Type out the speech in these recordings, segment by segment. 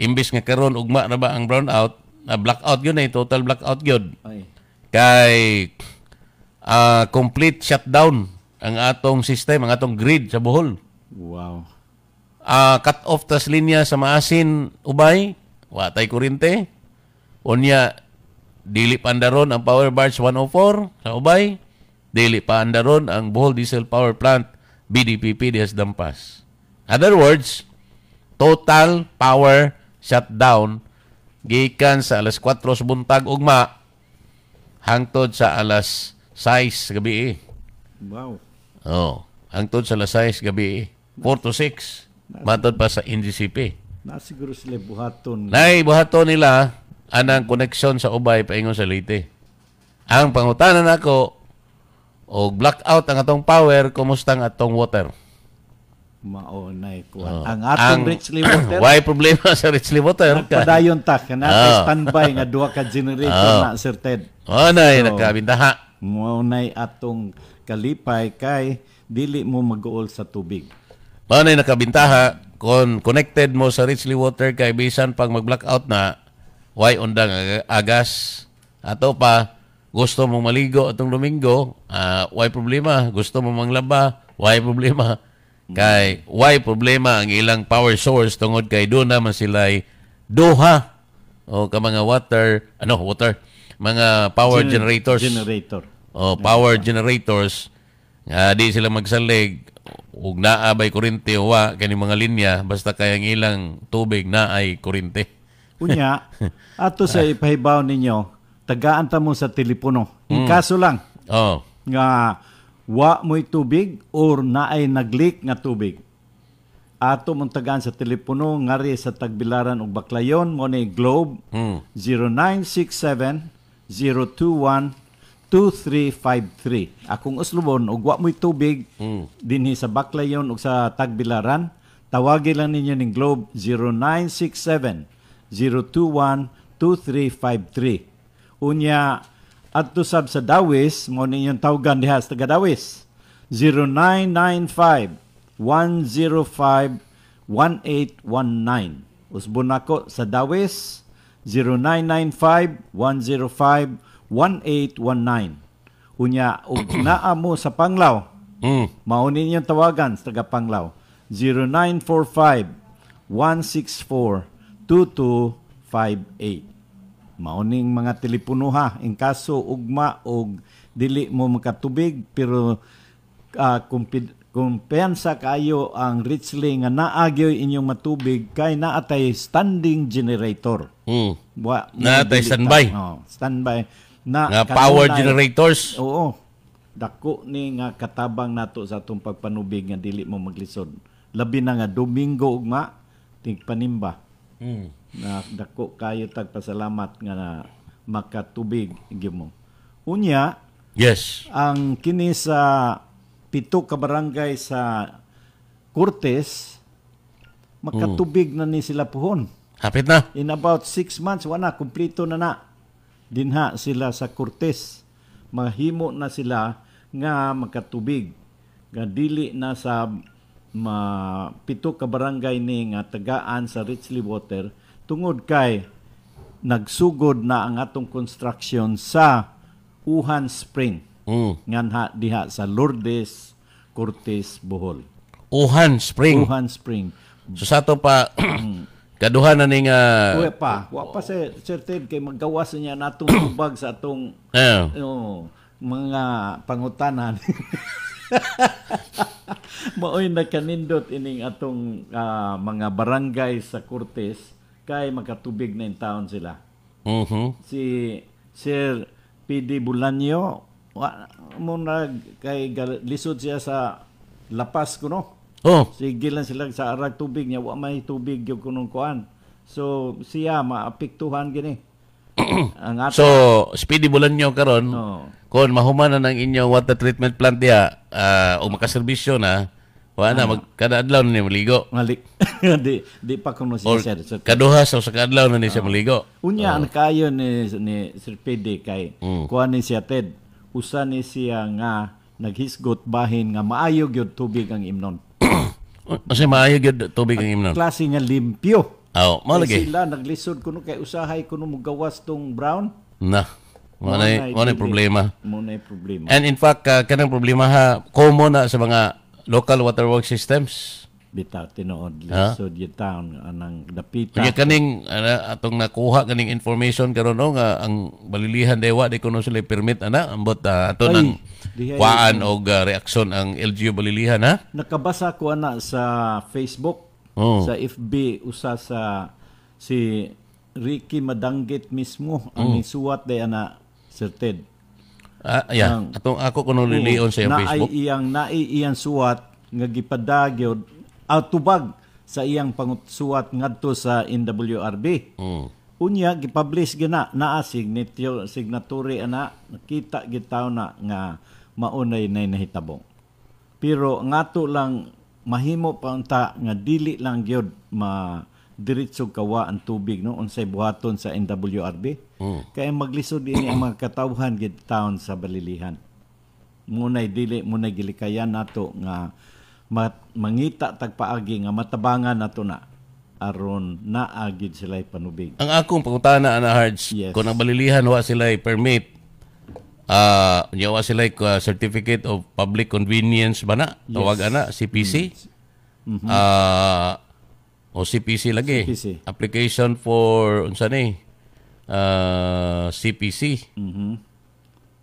imbis nga karon ugma na ba ang brownout, na blackout yun eh, total blackout yun. Ay. Kay uh, complete shutdown ang atong system, ang atong grid sa Bohol. Wow. Uh, cut off tas linya sa Maasin, Ubay, Watay Kurinte. Unya, dili pandaron ang Power Barge 104 sa Ubay. Dili pa andaron ang Bohol Diesel Power Plant, BDPP, Dias Dampas. other words, total power shutdown gikan sa alas 4 sa buntag ugma hangtod sa alas 6 gabi. Wow. Oh, hangtod sa alas 6 gabi. 4 to 6. Matod pa sa NDCP. Na siguro sila buhaton. Nay, buhaton nila anang koneksyon sa ubay paingon sa Leyte. Ang pangutanan ako og blackout ang atong power, kumusta ang atong water? maunay kuan. Oh. Ang atong ang, Richly Water. Why problema sa Richly Water? Padayon ta kana oh. Ah. standby nga duha ka generator oh. Ah. na Sir Ted. Unay oh, so, nakabintaha. Maunay atong kalipay kay dili mo maguol sa tubig. Maunay nakabintaha kon connected mo sa Richly Water kay bisan pag mag-blackout na why undang agas ato pa gusto mong maligo atong Domingo, uh, why problema? Gusto mong manglaba, why problema? Kay why problema ang ilang power source tungod kay do na man sila'y duha o ka mga water, ano, water, mga power Gener- generators. Generator. O power yeah. generators nga di sila magsalig ug naa bay kurente wa kani mga linya basta kay ang ilang tubig na ay kurente. Unya, ato sa ipahibaw ninyo, tagaan ta mo sa telepono. Yung mm. kaso lang. Oh. Nga wa mo'y tubig or naay nagleak nga tubig. Ato muntagan sa telepono ngari sa Tagbilaran ug Baklayon mo ni Globe hmm. 0967 021 Akong uslubon ug wa mo'y tubig hmm. dinhi sa Baklayon ug sa Tagbilaran tawagi lang ninyo ning Globe 0967 021 2353. Unya at tusab sa Dawis, mo ninyong tawgan dihas taga Dawis. 0995-105-1819. Usbon ako sa Dawis, 0995-105-1819. Unya, ug naa mo sa Panglaw. Mm. Maunin yung tawagan sa taga Panglaw. 0945 164 2258. Maoning mga teleponoha in kaso ugma og dili mo makatubig pero uh, kung, kung kayo ang Richley nga naagyo inyong matubig kay naatay standing generator. Mm. Wa, naatay standby. Oh, standby. Na, nga power kanunay, generators. Oo. Dako ni nga katabang nato sa atong pagpanubig nga dili mo maglisod. Labi na nga Domingo ugma ting panimba. Mm na dako kayo tagpasalamat nga na makatubig gyud Unya, yes. Ang kini sa pito ka barangay sa Cortes makatubig mm. na ni sila puhon. Hapit na. In about six months, wala, kumplito na na. Dinha sila sa Cortes. Mahimo na sila nga makatubig. Nga dili na sa ma, pito ka barangay ni nga tagaan sa Richley Water tungod kay nagsugod na ang atong construction sa Wuhan Spring mm. nganha diha sa Lourdes Cortes Bohol Wuhan Spring Wuhan Spring so sa ato pa kaduhan na ning uh, pa wa pa sir, sir kay magawas niya natong tubag sa atong yeah. oh, mga pangutanan Maoy kanindot ining atong uh, mga barangay sa Cortes kay magkatubig na in town sila. Uh-huh. Si Sir PD Bulanyo, mo nag kay lisod siya sa lapas kuno. Oh. Sige lang sila sa arag tubig niya, wa may tubig yung kunong kuan. So siya maapektuhan gini. ang ato. So speedy bulan niyo karon. Oh. Kon mahuman na ng inyo water treatment plant dia uh, ah, o makaservisyo na wala na, ah. mag, kada adlaw na ni maligo. Malik. di, di pa kuno siya, Or, sir. sir. Kaduha sa sa adlaw na niya siya ah. maligo. Unya, ah. ang kayo ni, ni Sir PD kay, Mm. kuha ni siya Ted, usa ni siya nga, naghisgot bahin nga maayo gyud tubig ang imnon. Kasi maayo gyud tubig ang imnon. Klase nga limpyo. Aw, Kay malagi. sila naglisod kuno kay usahay kuno mugawas tong brown. Na. Wala Maunay wala problema. Mo problema. And in fact, uh, kanang problema ha, common na sa mga local waterworks systems bitaw tinuod ha? so di town anang dapita kaya kaning ana, atong nakuha kaning information karon no nga ang balilihan dewa di kuno sila permit ana ambot uh, ah, ato nang kuan og uh, ah, reaksyon ang LGU balilihan ha nakabasa ko ana sa Facebook oh. sa FB usa sa si Ricky Madanggit mismo ang oh. isuwat day ana Sir Ted Ah, yeah. Ang, Atong ako kuno liliyon sa iyang Facebook. Na iyang naiiyang suwat nga gipadagyod atubag ah, sa iyang pangutsuwat ngadto sa NWRB. Mm. Unya gipublish gina na naa signature ana nakita gitaw na nga maunay na nahitabong. Pero ngato lang mahimo pa unta nga dili lang gyud ma diretsog kawa ang tubig no unsay buhaton sa NWRB. Mm. Kaya maglisod ini ang mga katawhan gid taon sa balilihan. Munay dili munay gilikayan nato nga mat, mangita tagpaagi nga matabangan nato na aron naagid sila panubig. Ang akong pangutana ana Hards, yes. kung ang balilihan wa sila permit uh, ah, yawa sila uh, ah, certificate of public convenience ba na tawag ana CPC mm-hmm. uh, o CPC lagi. CPC. Application for unsa ni? Uh, ah, CPC. Mhm.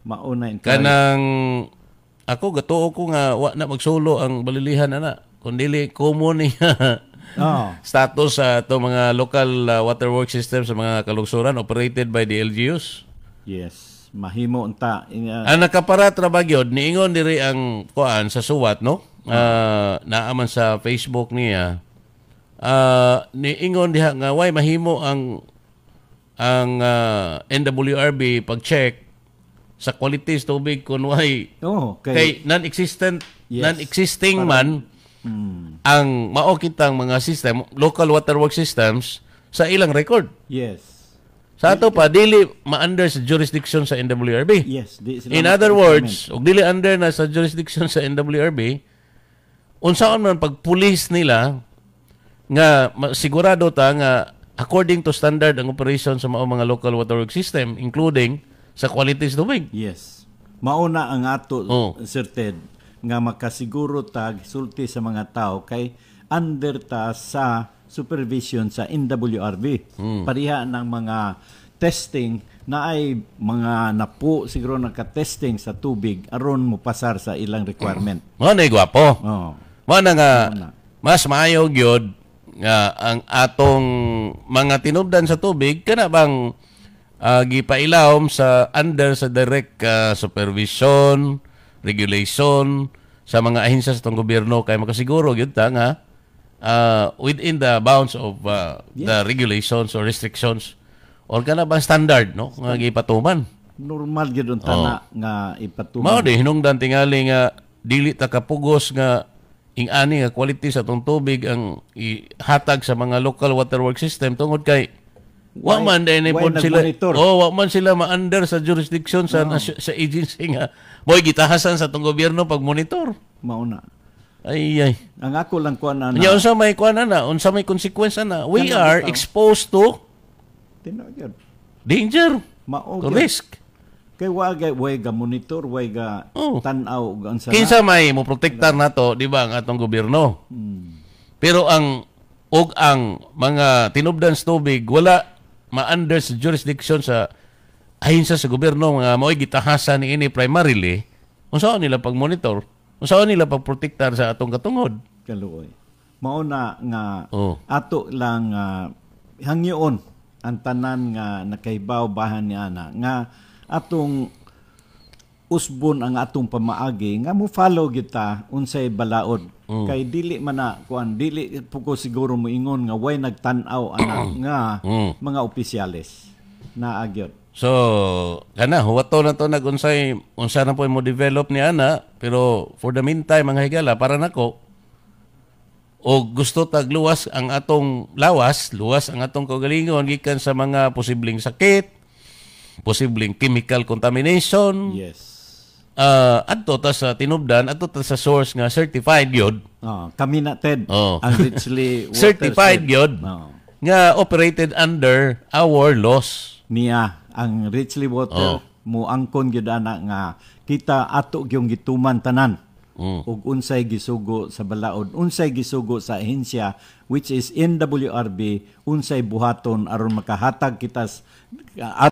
Mauna Mauna Kanang ako gatuo ko nga wa na magsolo ang balilihan ana. Kundili common niya. oh. Status sa uh, to mga local uh, ah, water work system sa mga kalungsuran operated by the LGUs. Yes, mahimo unta. Uh, ang nakapara trabagyod niingon diri ang kuan sa suwat no? Uh, naaman sa Facebook niya uh, ni ingon diha nga way mahimo ang ang uh, ah, NWRB pag-check sa quality tubig kung way oh, kay, kay non-existent yes, non-existing man mm. ang mao kitang mga system local water work systems sa ilang record yes sa ato pa dili ma-under sa jurisdiction sa NWRB yes Di, in other words og dili under na sa jurisdiction sa NWRB unsaon man pag police nila nga sigurado ta nga according to standard ang operation sa mga local water work system including sa quality sa tubig. Yes. Mauna ang ato oh. certain nga makasiguro tag sulti sa mga tao kay under ta sa supervision sa NWRB. Hmm. Pariha ng mga testing na ay mga napo siguro nagka-testing sa tubig aron mo pasar sa ilang requirement. Mo na eh, gwapo. Oo. Oh. Mo na nga mas maayo gyud nga ang atong mga tinubdan sa tubig kana bang uh, ah, gipailawom sa under sa direct uh, supervision, regulation sa mga ahinsya sa tong gobyerno kay makasiguro gyud ta nga uh, within the bounds of uh, yes. the regulations or restrictions or kana bang standard no nga gipatuman normal gyud unta oh. nga ipatuman mao di hinungdan tingali nga dili ta kapugos nga ing ingani nga quality sa tong tubig ang ihatag sa mga local water waterworks system tungod kay wa man day na pod sila oh wa man sila ma-under sa jurisdiction sa no. nas- sa agency nga boy gitahasan sa tong gobyerno pag monitor mauna ay ay ang ako lang kuan ana nya unsa may kuan ana unsa may konsekwensya na we Kana are bitaw. exposed to Tino, danger mao risk Kay wagay way ga monitor, way ga oh. tanaw ang sa Kinsa may mo protektar nato, di ba, ang atong gobyerno. Hmm. Pero ang og ang mga tinubdan sa tubig wala ma-under sa jurisdiction sa ahinsa sa gobyerno nga mao'y gitahasa ni ini primarily unsaon nila pag-monitor unsaon nila pag protektar sa atong katungod kaluoy mao na nga oh. ato lang uh, hangyoon ang tanan nga nakaibaw bahan ni ana nga atong usbon ang atong pamaagi nga mo follow kita unsay balaod mm. kay dili man na kuan dili po ko siguro mo ingon nga way nagtan-aw ana mm. nga mm. mga opisyales na agyot so kana huwato na to unsay unsa na po mo develop ni ana pero for the meantime mga higala para nako o gusto tagluwas ang atong lawas luwas ang atong kagalingon gikan sa mga posibleng sakit posibleng chemical contamination. Yes. Uh, adto ta sa tinubdan, adto ta sa source nga certified yod. Ah, oh, kami na Ted. Oh. Ang richly certified yod. Oh. Nga operated under our laws. Niya ang richly water oh. mo angkon gyud ana nga kita ato gyung gituman tanan. Mm. ug unsay gisugo sa balaod unsay gisugo sa ahensya which is NWRB unsay buhaton aron makahatag kita